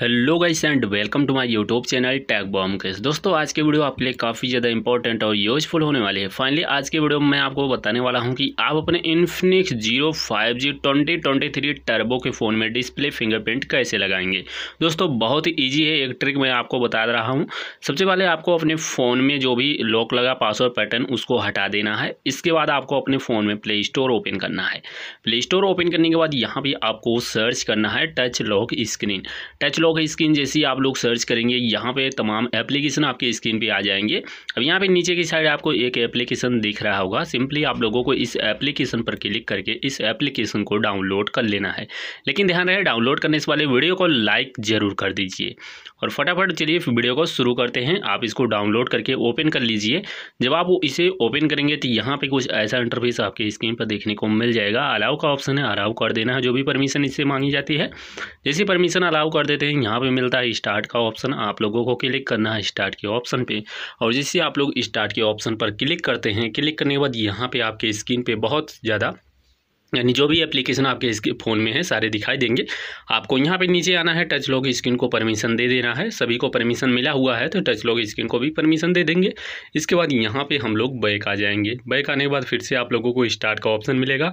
hello guys and welcome to my YouTube channel टैग बॉम केस दोस्तों आज की वीडियो आपके लिए काफ़ी ज़्यादा इंपॉर्टेंट और यूजफुल होने वाली है फाइनली आज की वीडियो में मैं आपको बताने वाला हूं कि आप अपने Infinix zero five G twenty twenty three turbo के फ़ोन में डिस्प्ले फिंगरप्रिंट कैसे लगाएंगे दोस्तों बहुत ही ईजी है एक ट्रिक मैं आपको बता रहा हूँ सबसे पहले आपको अपने फ़ोन में जो भी लॉक लगा पासवर्ड पैटर्न उसको हटा देना है इसके बाद आपको अपने फ़ोन में प्ले स्टोर ओपन करना है प्ले स्टोर ओपन करने के बाद यहाँ पर आपको सर्च करना है touch lock screen touch lock screen जैसी आप लोग सर्च करेंगे यहाँ पे तमाम एप्लीकेशन आपके स्क्रीन पे आ जाएंगे अब यहाँ पे नीचे की साइड आपको एक एप्लीकेशन दिख रहा होगा सिंपली आप लोगों को इस एप्लीकेशन पर क्लिक करके इस एप्लीकेशन को डाउनलोड कर लेना है लेकिन ध्यान रहे डाउनलोड करने से वाले वीडियो को लाइक ज़रूर कर दीजिए और फटाफट चलिए वीडियो को शुरू करते हैं आप इसको डाउनलोड करके ओपन कर लीजिए जब आप इसे ओपन करेंगे तो यहाँ पर कुछ ऐसा इंटरफेस आपके स्क्रीन पर देखने को मिल जाएगा अलाउ का ऑप्शन है अलाउ कर देना है जो भी परमिशन इससे मांगी जाती है जैसी परमिशन अलाउ कर देते हैं हैं यहाँ पे मिलता है स्टार्ट का ऑप्शन आप लोगों को क्लिक करना है स्टार्ट के ऑप्शन पे और जिससे आप लोग स्टार्ट के ऑप्शन पर क्लिक करते हैं क्लिक करने के बाद यहाँ पे आपके स्क्रीन पे बहुत ज़्यादा यानी जो भी एप्लीकेशन आपके इसके फ़ोन में है सारे दिखाई देंगे आपको यहाँ पे नीचे आना है टच लॉक स्क्रीन को परमिशन दे देना है सभी को परमिशन मिला हुआ है तो टच लॉक स्क्रीन को भी परमिशन दे देंगे इसके बाद यहाँ पे हम लोग बैक आ जाएंगे बैक आने के बाद फिर से आप लोगों को स्टार्ट का ऑप्शन मिलेगा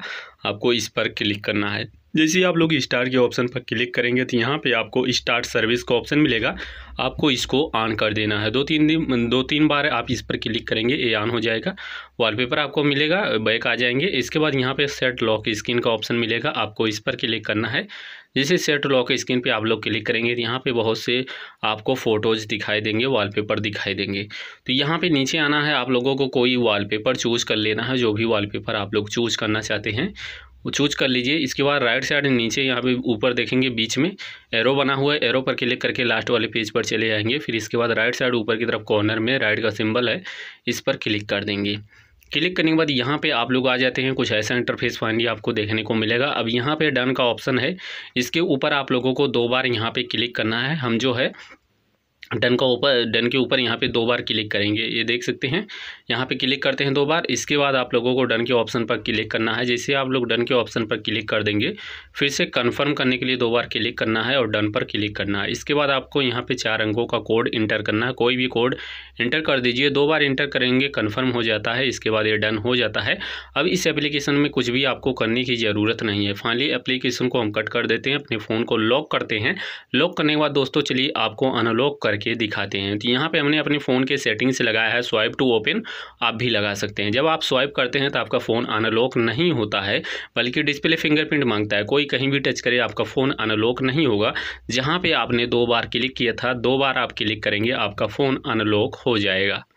आपको इस पर क्लिक करना है जैसे ही आप लोग स्टार के ऑप्शन पर क्लिक करेंगे तो यहाँ पे आपको स्टार्ट सर्विस का ऑप्शन मिलेगा आपको इसको ऑन कर देना है दो तीन दिन दो तीन बार आप इस पर क्लिक करेंगे ये ऑन हो जाएगा वॉलपेपर आपको मिलेगा बैक आ जाएंगे इसके बाद यहाँ पे सेट लॉक स्क्रीन का ऑप्शन मिलेगा आपको इस पर क्लिक करना है जैसे सेट लॉक स्क्रीन पर आप लोग क्लिक करेंगे तो यहाँ पर बहुत से आपको फ़ोटोज़ दिखाई देंगे वाल दिखाई देंगे तो यहाँ पर नीचे आना है आप लोगों को कोई वाल चूज़ कर लेना है जो भी वाल आप लोग चूज़ करना चाहते हैं वो चूज कर लीजिए इसके बाद राइट साइड नीचे यहाँ पे ऊपर देखेंगे बीच में एरो बना हुआ है एरो पर क्लिक करके लास्ट वाले पेज पर चले जाएंगे फिर इसके बाद राइट साइड ऊपर की तरफ कॉर्नर में राइट का सिंबल है इस पर क्लिक कर देंगे क्लिक करने के बाद यहाँ पे आप लोग आ जाते हैं कुछ ऐसा इंटरफेस फाइनली आपको देखने को मिलेगा अब यहाँ पे डन का ऑप्शन है इसके ऊपर आप लोगों को दो बार यहाँ पे क्लिक करना है हम जो है डन का ऊपर डन के ऊपर यहाँ पे दो बार क्लिक करेंगे ये देख सकते हैं यहाँ पे क्लिक करते हैं दो बार इसके बाद आप लोगों को डन के ऑप्शन पर क्लिक करना है जैसे आप लोग डन के ऑप्शन पर क्लिक कर देंगे फिर से कंफर्म करने के लिए दो बार क्लिक करना है और डन पर क्लिक करना है इसके बाद आपको यहाँ पे चार अंकों का कोड इंटर करना है कोई भी कोड इंटर कर दीजिए दो बार इंटर करेंगे कन्फर्म हो जाता है इसके बाद ये डन हो जाता है अब इस एप्लीकेशन में कुछ भी आपको करने की ज़रूरत नहीं है फाइनली एप्लीकेशन को हम कट कर देते हैं अपने फ़ोन को लॉक करते हैं लॉक करने के बाद दोस्तों चलिए आपको अनलॉक कर करके दिखाते हैं तो यहाँ पे हमने अपने फ़ोन के सेटिंग से लगाया है स्वाइप टू ओपन आप भी लगा सकते हैं जब आप स्वाइप करते हैं तो आपका फ़ोन अनलॉक नहीं होता है बल्कि डिस्प्ले फिंगरप्रिंट मांगता है कोई कहीं भी टच करे आपका फ़ोन अनलॉक नहीं होगा जहाँ पर आपने दो बार क्लिक किया था दो बार आप क्लिक करेंगे आपका फ़ोन अनलॉक हो जाएगा